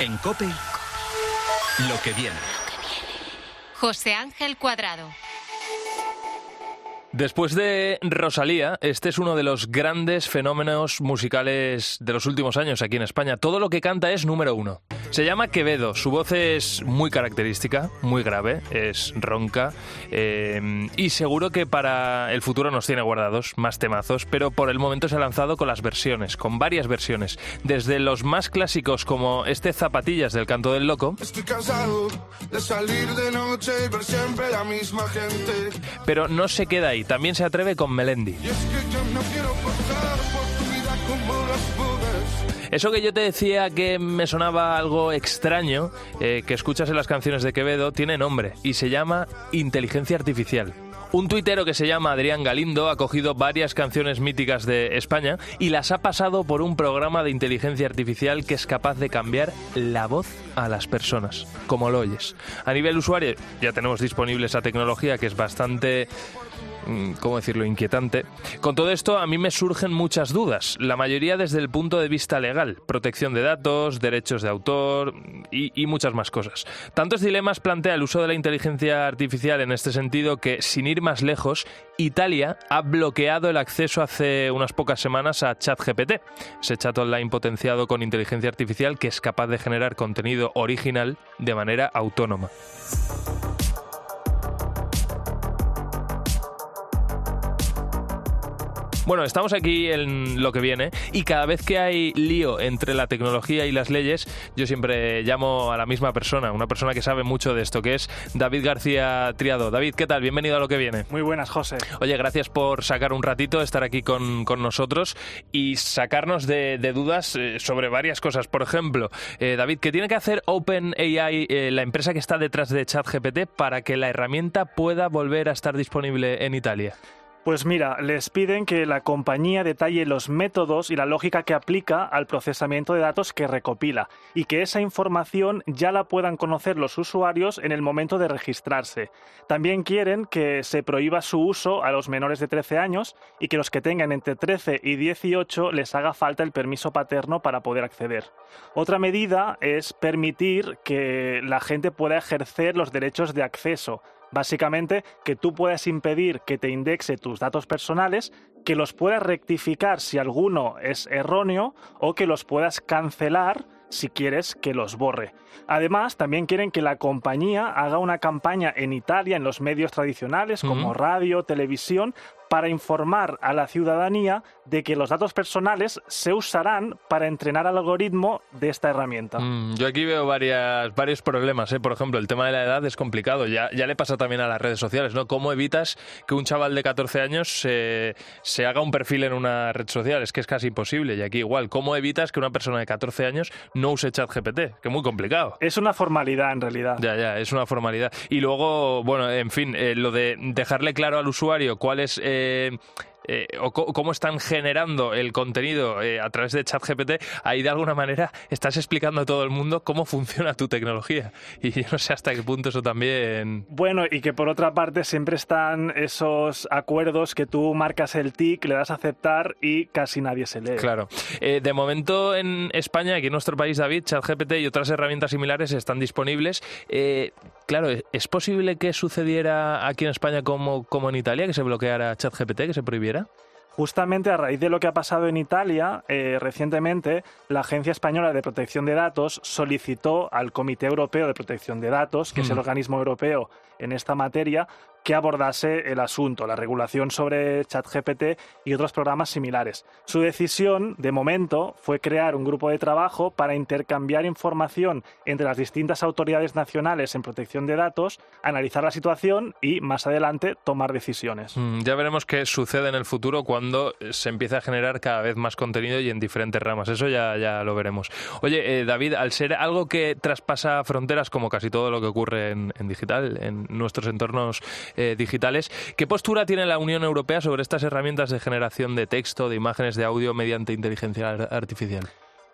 En Cope, lo que viene. José Ángel Cuadrado. Después de Rosalía, este es uno de los grandes fenómenos musicales de los últimos años aquí en España. Todo lo que canta es número uno. Se llama Quevedo, su voz es muy característica, muy grave, es ronca eh, y seguro que para el futuro nos tiene guardados más temazos, pero por el momento se ha lanzado con las versiones, con varias versiones, desde los más clásicos como este Zapatillas del Canto del Loco, Estoy de salir de noche y ver siempre la misma gente. pero no se queda ahí también se atreve con Melendi. Eso que yo te decía que me sonaba algo extraño, eh, que escuchas en las canciones de Quevedo, tiene nombre y se llama inteligencia artificial. Un tuitero que se llama Adrián Galindo ha cogido varias canciones míticas de España y las ha pasado por un programa de inteligencia artificial que es capaz de cambiar la voz a las personas, como lo oyes. A nivel usuario, ya tenemos disponible esa tecnología que es bastante mm, ¿cómo decirlo?, inquietante. Con todo esto, a mí me surgen muchas dudas, la mayoría desde el punto de vista legal, protección de datos, derechos de autor y, muchas más cosas. Tantos dilemas plantea el uso de la inteligencia artificial en este sentido que, sin ir más lejos, Italia ha bloqueado el acceso hace unas pocas semanas a ChatGPT, ese chat online potenciado con inteligencia artificial que es capaz de generar contenido original de manera autónoma. Bueno, estamos aquí en lo que viene y cada vez que hay lío entre la tecnología y las leyes, yo siempre llamo a la misma persona, una persona que sabe mucho de esto, que es David García Triado. David, ¿qué tal? Bienvenido a lo que viene. Muy buenas, José. Oye, gracias por sacar un ratito, estar aquí con, nosotros y sacarnos de, dudas eh, sobre varias cosas. Por ejemplo, eh, David, ¿qué tiene que hacer OpenAI, eh, la empresa que está detrás de ChatGPT, para que la herramienta pueda volver a estar disponible en Italia? Pues mira, les piden que la compañía detalle los métodos y la lógica que aplica al procesamiento de datos que recopila y que esa información ya la puedan conocer los usuarios en el momento de registrarse. También quieren que se prohíba su uso a los menores de 13 años y que los que tengan entre 13 y 18 les haga falta el permiso paterno para poder acceder. Otra medida es permitir que la gente pueda ejercer los derechos de acceso Básicamente, que tú puedas impedir que te indexe tus datos personales, que los puedas rectificar si alguno es erróneo o que los puedas cancelar si quieres que los borre. Además, también quieren que la compañía haga una campaña en Italia, en los medios tradicionales como radio, televisión, para informar a la ciudadanía de que los datos personales se usarán para entrenar al algoritmo de esta herramienta. Mm, yo aquí veo varias, varios problemas. ¿eh? Por ejemplo, el tema de la edad es complicado. Ya, ya le pasa también a las redes sociales. ¿no? ¿Cómo evitas que un chaval de 14 años se, haga un perfil en una red social? Es que es casi imposible. Y aquí igual, ¿cómo evitas que una persona de 14 años no use ChatGPT? Que muy complicado. Es una formalidad en realidad. Ya, ya, es una formalidad. Y luego, bueno, en fin, eh, lo de dejarle claro al usuario cuál es... Eh, eh, Eh, o cómo están generando el contenido eh, a través de ChatGPT, ahí de alguna manera estás explicando a todo el mundo cómo funciona tu tecnología. Y yo no sé hasta qué punto eso también. Bueno, y que por otra parte siempre están esos acuerdos que tú marcas el TIC, le das a aceptar y casi nadie se lee. Claro. Eh, de momento en España, aquí en nuestro país, David, ChatGPT y otras herramientas similares están disponibles. claro, ¿es posible que sucediera aquí en España como, como en Italia, que se bloqueara ChatGPT, que se prohibiera? Justamente a raíz de lo que ha pasado en Italia, eh, recientemente la Agencia Española de Protección de Datos solicitó al Comité Europeo de Protección de Datos, que es el mm. organismo europeo en esta materia, que abordase el asunto, la regulación sobre ChatGPT y otros programas similares. Su decisión, de momento, fue crear un grupo de trabajo para intercambiar información entre las distintas autoridades nacionales en protección de datos, analizar la situación y, más adelante, tomar decisiones. Mm, ya veremos qué sucede en el futuro cuando eh, se empieza a generar cada vez más contenido y en diferentes ramas. Eso ya, ya lo veremos. Oye, eh, David, al ser algo que traspasa fronteras, como casi todo lo que ocurre en digital, en nuestros entornos eh, digitales. ¿Qué postura tiene la Unión Europea sobre estas herramientas de generación de texto, de imágenes, de audio mediante inteligencia artificial?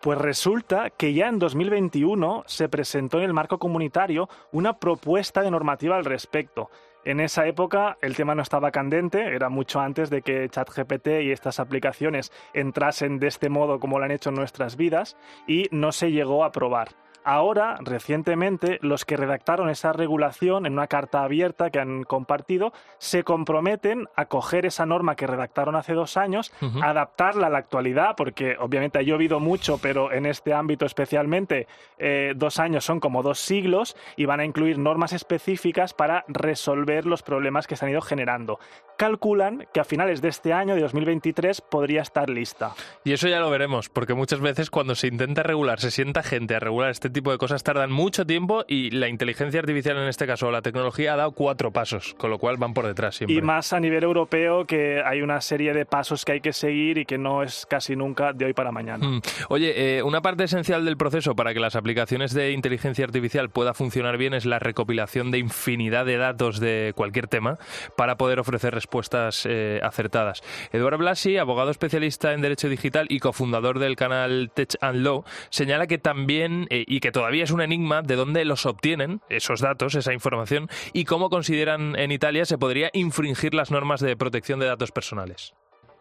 Pues resulta que ya en 2021 se presentó en el marco comunitario una propuesta de normativa al respecto. En esa época el tema no estaba candente, era mucho antes de que ChatGPT y estas aplicaciones entrasen de este modo como lo han hecho en nuestras vidas y no se llegó a aprobar. Ahora, recientemente, los que redactaron esa regulación en una carta abierta que han compartido se comprometen a coger esa norma que redactaron hace dos años, adaptarla a la actualidad, porque obviamente ha llovido mucho, pero en este ámbito especialmente eh, dos años son como dos siglos y van a incluir normas específicas para resolver los problemas que se han ido generando. Calculan que a finales de este año, de 2023, podría estar lista. Y eso ya lo veremos, porque muchas veces cuando se intenta regular, se sienta gente a regular este este tipo de cosas tardan mucho tiempo y la inteligencia artificial en este caso, la tecnología, ha dado cuatro pasos, con lo cual van por detrás Y más a nivel europeo, que hay una serie de pasos que hay que seguir y que no es casi nunca de hoy para mañana. Mm. Oye, eh, una parte esencial del proceso para que las aplicaciones de inteligencia artificial pueda funcionar bien es la recopilación de infinidad de datos de cualquier tema para poder ofrecer respuestas eh, acertadas. Eduardo Blasi, abogado especialista en Derecho Digital y cofundador del canal Tech and Law, señala que también eh, que todavía es un enigma de dónde los obtienen, esos datos, esa información, y cómo consideran en Italia se podría infringir las normas de protección de datos personales.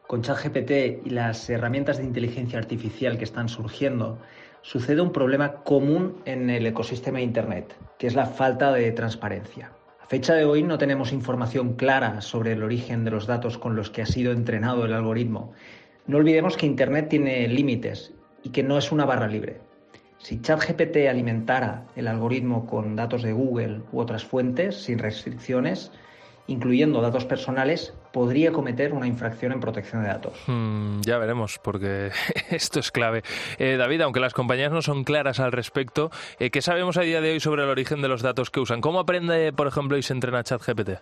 Con ChatGPT y las herramientas de inteligencia artificial que están surgiendo, sucede un problema común en el ecosistema de Internet, que es la falta de transparencia. A fecha de hoy no tenemos información clara sobre el origen de los datos con los que ha sido entrenado el algoritmo. No olvidemos que Internet tiene límites y que no es una barra libre. Si ChatGPT alimentara el algoritmo con datos de Google u otras fuentes sin restricciones, incluyendo datos personales, podría cometer una infracción en protección de datos. Hmm, ya veremos, porque esto es clave. Eh, David, aunque las compañías no son claras al respecto, eh, ¿qué sabemos a día de hoy sobre el origen de los datos que usan? ¿Cómo aprende, por ejemplo, y se entrena ChatGPT?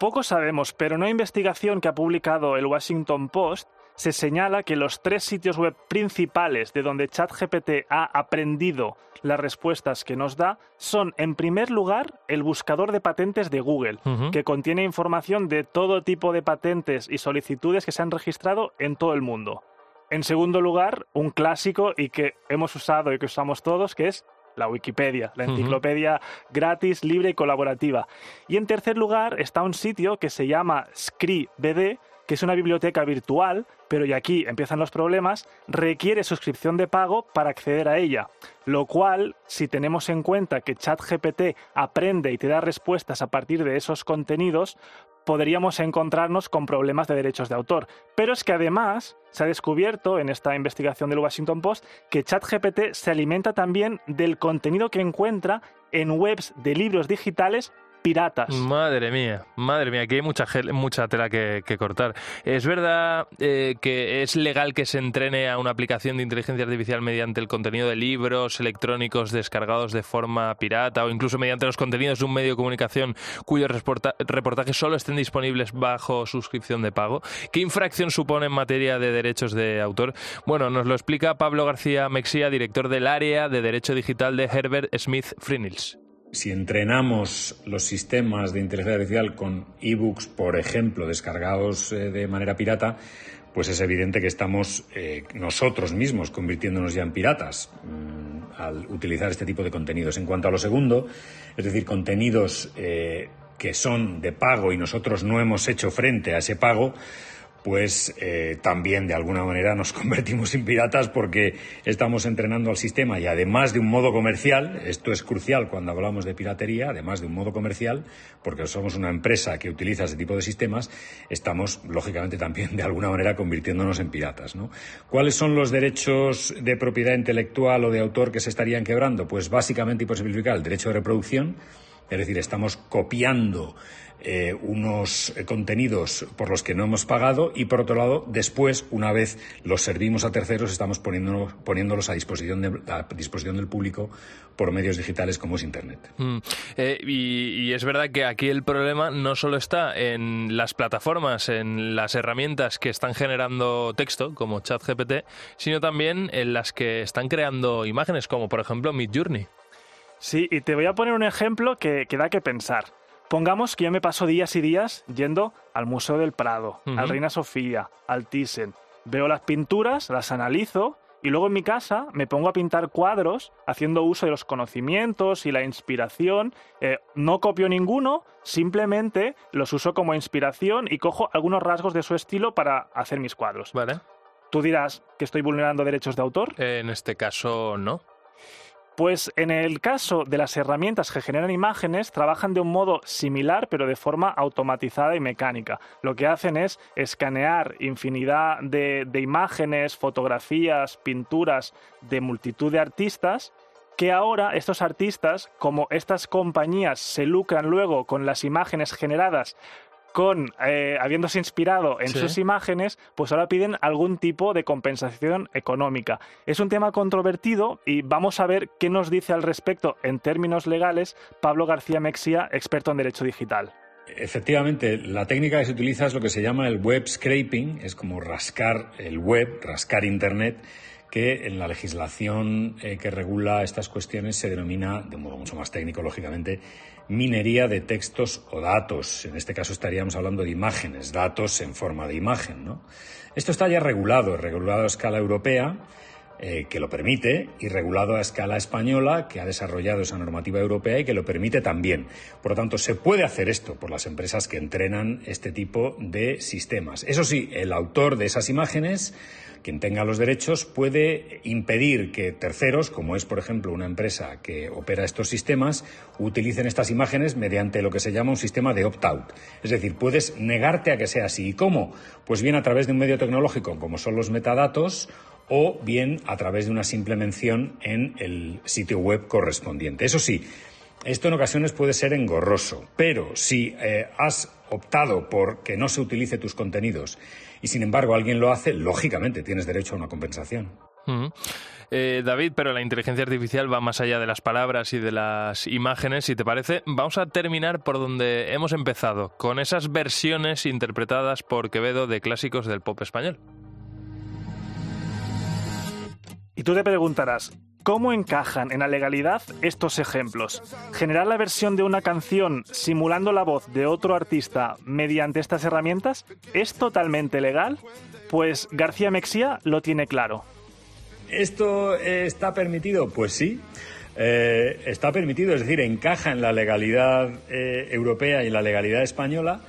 Poco sabemos, pero una investigación que ha publicado el Washington Post se señala que los tres sitios web principales de donde ChatGPT ha aprendido las respuestas que nos da son, en primer lugar, el buscador de patentes de Google, que contiene información de todo tipo de patentes y solicitudes que se han registrado en todo el mundo. En segundo lugar, un clásico y que hemos usado y que usamos todos, que es la Wikipedia, la enciclopedia gratis, libre y colaborativa. Y en tercer lugar está un sitio que se llama ScriBD, que es una biblioteca virtual, pero y aquí empiezan los problemas, requiere suscripción de pago para acceder a ella. Lo cual, si tenemos en cuenta que ChatGPT aprende y te da respuestas a partir de esos contenidos, podríamos encontrarnos con problemas de derechos de autor. Pero es que además se ha descubierto en esta investigación del Washington Post que ChatGPT se alimenta también del contenido que encuentra en webs de libros digitales piratas. Madre mía, madre mía, aquí hay mucha, mucha tela que, cortar. ¿Es verdad eh, que es legal que se entrene a una aplicación de inteligencia artificial mediante el contenido de libros electrónicos descargados de forma pirata o incluso mediante los contenidos de un medio de comunicación cuyos reportajes solo estén disponibles bajo suscripción de pago? ¿Qué infracción supone en materia de derechos de autor? Bueno, nos lo explica Pablo García Mexía, director del área de Derecho Digital de Herbert Smith Frinils. Si entrenamos los sistemas de inteligencia artificial con ebooks, por ejemplo, descargados eh, de manera pirata, pues es evidente que estamos eh, nosotros mismos convirtiéndonos ya en piratas mm, al utilizar este tipo de contenidos. En cuanto a lo segundo, es decir, contenidos eh, que son de pago y nosotros no hemos hecho frente a ese pago, pues eh, también de alguna manera nos convertimos en piratas porque estamos entrenando al sistema y además de un modo comercial, esto es crucial cuando hablamos de piratería, además de un modo comercial, porque somos una empresa que utiliza ese tipo de sistemas, estamos lógicamente también de alguna manera convirtiéndonos en piratas. ¿Cuáles son los derechos de propiedad intelectual o de autor que se estarían quebrando? Pues básicamente y por simplificar el derecho de reproducción, es decir, estamos copiando eh, unos eh, contenidos por los que no hemos pagado y, por otro lado, después, una vez los servimos a terceros, estamos poniéndolos, poniéndolos a, disposición de, disposición del público por medios digitales como es Internet. Mm. Eh, y, y, es verdad que aquí el problema no solo está en las plataformas, en las herramientas que están generando texto, como ChatGPT, sino también en las que están creando imágenes, como por ejemplo Midjourney. Sí, y te voy a poner un ejemplo que, da que pensar. Pongamos que yo me paso días y días yendo al Museo del Prado, al Reina Sofía, al Thyssen. Veo las pinturas, las analizo y luego en mi casa me pongo a pintar cuadros haciendo uso de los conocimientos y la inspiración. Eh, no copio ninguno, simplemente los uso como inspiración y cojo algunos rasgos de su estilo para hacer mis cuadros. ¿Tú dirás que estoy vulnerando derechos de autor? en este caso, no. Pues en el caso de las herramientas que generan imágenes, trabajan de un modo similar, pero de forma automatizada y mecánica. Lo que hacen es escanear infinidad de, imágenes, fotografías, pinturas de multitud de artistas que ahora estos artistas, como estas compañías se lucran luego con las imágenes generadas con eh, habiéndose inspirado en sus imágenes, pues ahora piden algún tipo de compensación económica. Es un tema controvertido y vamos a ver qué nos dice al respecto en términos legales Pablo García Mexía, experto en derecho digital. Efectivamente, la técnica que se utiliza es lo que se llama el web scraping, es como rascar el web, rascar Internet que en la legislación eh, que regula estas cuestiones se denomina, de un modo mucho más técnico, lógicamente, minería de textos o datos. En este caso estaríamos hablando de imágenes, datos en forma de imagen. Esto está ya regulado, regulado a escala europea, eh, que lo permite, y regulado a escala española, que ha desarrollado esa normativa europea y que lo permite también. Por lo tanto, se puede hacer esto por las empresas que entrenan este tipo de sistemas. Eso sí, el autor de esas imágenes quien tenga los derechos puede impedir que terceros, como es por ejemplo una empresa que opera estos sistemas, utilicen estas imágenes mediante lo que se llama un sistema de opt-out. Es decir, puedes negarte a que sea así. ¿Y cómo? Pues bien a través de un medio tecnológico como son los metadatos o bien a través de una simple mención en el sitio web correspondiente. Eso sí, esto en ocasiones puede ser engorroso, pero si eh, has optado por que no se utilice tus contenidos y sin embargo alguien lo hace, lógicamente tienes derecho a una compensación. Eh, David, pero la inteligencia artificial va más allá de las palabras y de las imágenes, si te parece. Vamos a terminar por donde hemos empezado, con esas versiones interpretadas por Quevedo de clásicos del pop español. Y tú te preguntarás, ¿Cómo encajan en la legalidad estos ejemplos? ¿Generar la versión de una canción simulando la voz de otro artista mediante estas herramientas es totalmente legal? Pues García Mexía lo tiene claro. ¿Esto está permitido? Pues sí. Eh, está permitido, es decir, encaja en la legalidad eh, europea y la legalidad española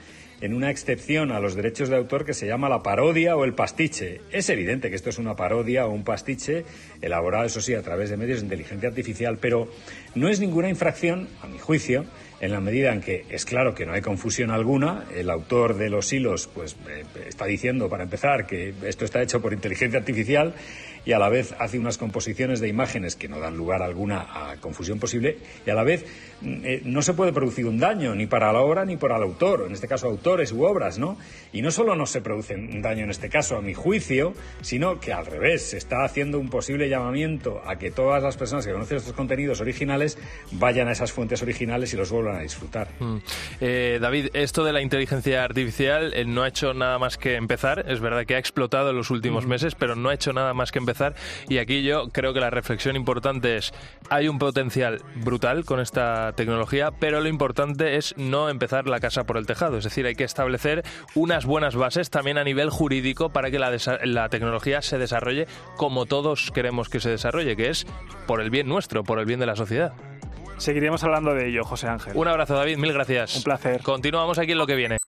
en una excepción a los derechos de autor que se llama la parodia o el pastiche. Es evidente que esto es una parodia o un pastiche elaborado, eso sí, a través de medios de inteligencia artificial, pero no es ninguna infracción, a mi juicio, en la medida en que es claro que no hay confusión alguna, el autor de los hilos pues eh, está diciendo para empezar que esto está hecho por inteligencia artificial y a la vez hace unas composiciones de imágenes que no dan lugar alguna a confusión posible y a la vez mm, eh, no se puede producir un daño ni para la obra ni para el autor, en este caso autores u obras, ¿no? Y no solo no se produce un daño en este caso a mi juicio, sino que al revés se está haciendo un posible llamamiento a que todas las personas que conocen estos contenidos originales vayan a esas fuentes originales y los vuelvan a disfrutar. Mm. Eh, David, esto de la inteligencia artificial eh, no ha hecho nada más que empezar. Es verdad que ha explotado en los últimos mm. meses, pero no ha hecho nada más que empezar. Y aquí yo creo que la reflexión importante es, hay un potencial brutal con esta tecnología, pero lo importante es no empezar la casa por el tejado. Es decir, hay que establecer unas buenas bases también a nivel jurídico para que la tecnología se desarrolle como todos queremos que se desarrolle, que es por el bien nuestro, por el bien de la sociedad. Seguiremos hablando de ello, José Ángel. Un abrazo, David. Mil gracias. Un placer. Continuamos aquí en lo que viene.